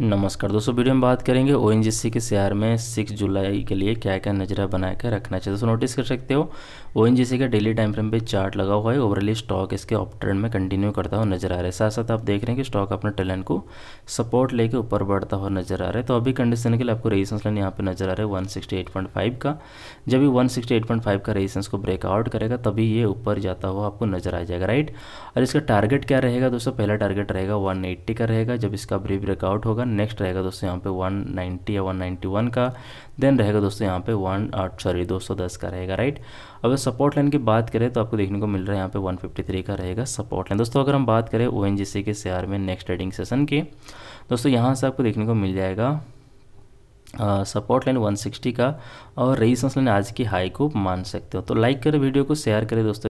नमस्कार दोस्तों वीडियो में बात करेंगे ओ के शेयर में 6 जुलाई के लिए क्या क्या नजरा बना के रखना चाहिए दोस्तों नोटिस कर सकते हो ओ का डेली टाइम फ्रेम पे चार्ट लगा हुआ है ओवरली स्टॉक इसके ऑप ट्रेंड में कंटिन्यू करता हुआ नजर आ रहा है साथ साथ आप देख रहे हैं कि स्टॉक अपने टैलेंट को सपोर्ट लेके ऊपर बढ़ता हुआ नजर आ रहा है तो अभी कंडीशन के लिए आपको रेजिस्टेंस लाइन यहाँ पर नजर आ रहा है वन का जब भी वन का रेजिस्टेंस को ब्रेकआउट करेगा तभी ये ऊपर जाता हुआ आपको नजर आ जाएगा राइट और इसका टारगेट क्या रहेगा दोस्तों पहला टारगेट रहेगा वन का रहेगा जब इसका ब्री ब्रेकआउट होगा रहेगा नेक्स्ट रहेगा दोस्तों यहाँ पे 190 या 191 का देन रहेगा दोस्तों यहाँ पे वन सॉरी 210 का रहेगा राइट अब सपोर्ट लाइन की बात करें तो आपको देखने को मिल रहा है यहाँ पे 153 का रहेगा सपोर्ट लाइन दोस्तों अगर हम बात करें ओ के शेयर में नेक्स्ट ट्रेडिंग सेशन की दोस्तों यहाँ से आपको देखने को मिल जाएगा सपोर्ट लाइन 160 का और रेजिस्टेंस लाइन आज की हाई को मान सकते हो तो लाइक करें वीडियो को शेयर करें दोस्तों